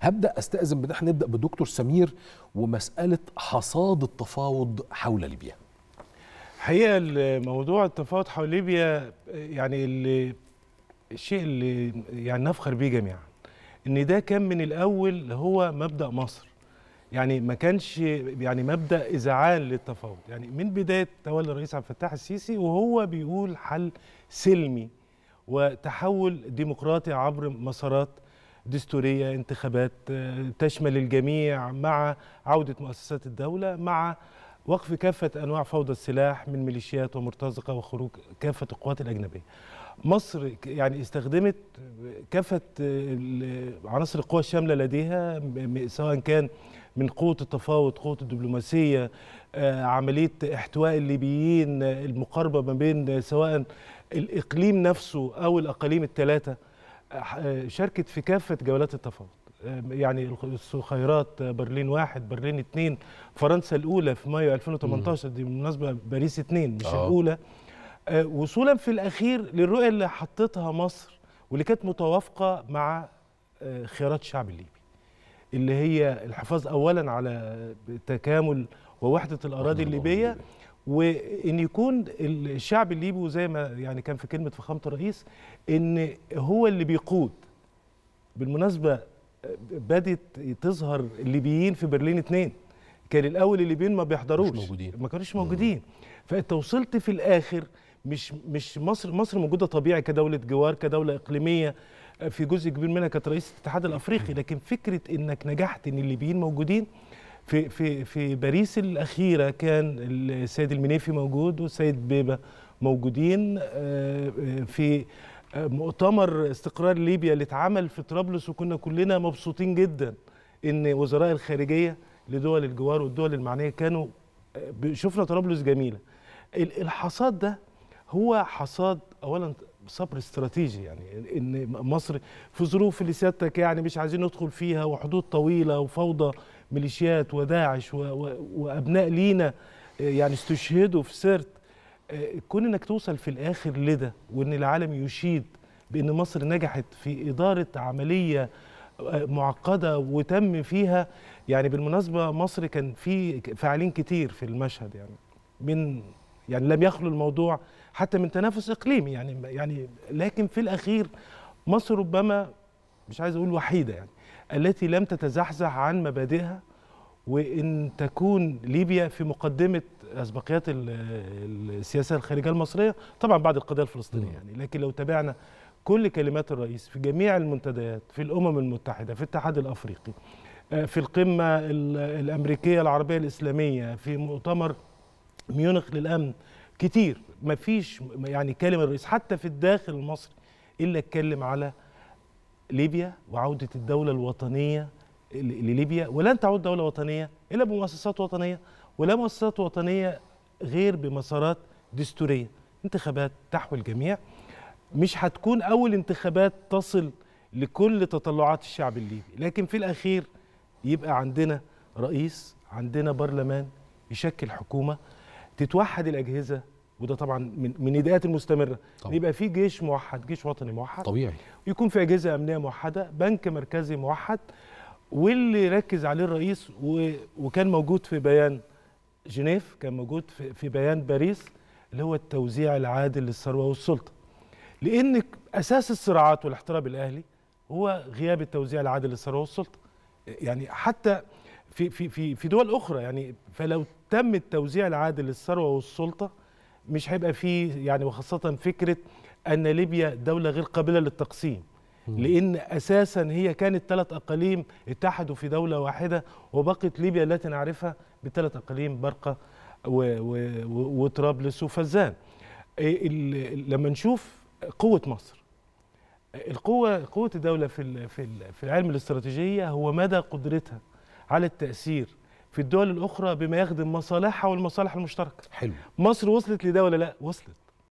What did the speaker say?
هبدا استاذن بان احنا نبدا بالدكتور سمير ومساله حصاد التفاوض حول ليبيا حقيقه موضوع التفاوض حول ليبيا يعني اللي الشيء اللي يعني نفخر بيه جميعا ان ده كان من الاول هو مبدا مصر يعني ما كانش يعني مبدا ازعاج للتفاوض يعني من بدايه تولي الرئيس عبد الفتاح السيسي وهو بيقول حل سلمي وتحول ديمقراطي عبر مسارات دستوريه انتخابات آه، تشمل الجميع مع عوده مؤسسات الدوله مع وقف كافه انواع فوضى السلاح من ميليشيات ومرتزقه وخروج كافه القوات الاجنبيه. مصر يعني استخدمت كافه آه، عناصر القوى الشامله لديها سواء كان من قوه التفاوض، قوه الدبلوماسيه، آه، عمليه احتواء الليبيين، المقاربه ما بين سواء الاقليم نفسه او الاقاليم الثلاثه. آه، شاركت في كافه جولات التفاوض يعني الخيرات آه، برلين واحد برلين اثنين فرنسا الاولى في مايو 2018 دي بالمناسبه باريس اثنين مش أوه. الاولى آه، وصولا في الاخير للرؤيه اللي حطتها مصر واللي كانت متوافقه مع خيارات الشعب الليبي اللي هي الحفاظ اولا على تكامل ووحده الاراضي الليبيه وان يكون الشعب الليبي زي ما يعني كان في كلمه فخامه الرئيس ان هو اللي بيقود بالمناسبه بدات تظهر الليبيين في برلين اتنين كان الاول الليبيين ما بيحضروش مش موجودين ما كانوش موجودين فانت وصلت في الاخر مش مش مصر مصر موجوده طبيعي كدوله جوار كدوله اقليميه في جزء كبير منها كانت رئيسه الاتحاد الافريقي لكن فكره انك نجحت ان الليبيين موجودين في في في باريس الاخيره كان السيد المنيفي موجود والسيد بيبه موجودين آه، آه، في آه، مؤتمر استقرار ليبيا اللي اتعمل في طرابلس وكنا كلنا مبسوطين جدا ان وزراء الخارجيه لدول الجوار والدول المعنيه كانوا شفنا طرابلس جميله الحصاد ده هو حصاد اولا صبر استراتيجي يعني ان مصر في ظروف اللي سيادتك يعني مش عايزين ندخل فيها وحدود طويله وفوضى ميليشيات وداعش وابناء لينا يعني استشهدوا في سرت كون انك توصل في الاخر لده وان العالم يشيد بان مصر نجحت في اداره عمليه معقده وتم فيها يعني بالمناسبه مصر كان في فاعلين كتير في المشهد يعني من يعني لم يخلو الموضوع حتى من تنافس اقليمي يعني يعني لكن في الاخير مصر ربما مش عايز اقول وحيده يعني التي لم تتزحزح عن مبادئها وان تكون ليبيا في مقدمه اسبقيات السياسه الخارجيه المصريه طبعا بعد القضيه الفلسطينيه يعني لكن لو تابعنا كل كلمات الرئيس في جميع المنتديات في الامم المتحده في الاتحاد الافريقي آه، في القمه الامريكيه العربيه الاسلاميه في مؤتمر ميونخ للامن كتير ما فيش يعني كلمه الرئيس حتى في الداخل المصري الا اتكلم على ليبيا وعوده الدوله الوطنيه لليبيا ولن تعود دوله وطنيه الا بمؤسسات وطنيه ولا مؤسسات وطنيه غير بمسارات دستوريه انتخابات تحوي الجميع مش هتكون اول انتخابات تصل لكل تطلعات الشعب الليبي لكن في الاخير يبقى عندنا رئيس عندنا برلمان يشكل حكومه تتوحد الاجهزه وده طبعا من من النداءات المستمره طبعا. يبقى في جيش موحد جيش وطني موحد طبيعي ويكون في اجهزه امنيه موحده بنك مركزي موحد واللي ركز عليه الرئيس و... وكان موجود في بيان جنيف كان موجود في, في بيان باريس اللي هو التوزيع العادل للثروه والسلطه لان اساس الصراعات والاحتراب الاهلي هو غياب التوزيع العادل للثروه والسلطه يعني حتى في في في في دول اخرى يعني فلو تم التوزيع العادل للثروه والسلطه مش هيبقى في يعني وخاصه فكره ان ليبيا دوله غير قابله للتقسيم لان اساسا هي كانت ثلاث اقاليم اتحدوا في دوله واحده وبقت ليبيا التي نعرفها بثلاث اقاليم برقه وطرابلس وفزان لما نشوف قوه مصر القوه قوه الدوله في في العلم الاستراتيجيه هو مدى قدرتها على التأثير في الدول الأخرى بما يخدم مصالحها والمصالح المشتركة حلو مصر وصلت لده ولا لا؟ وصلت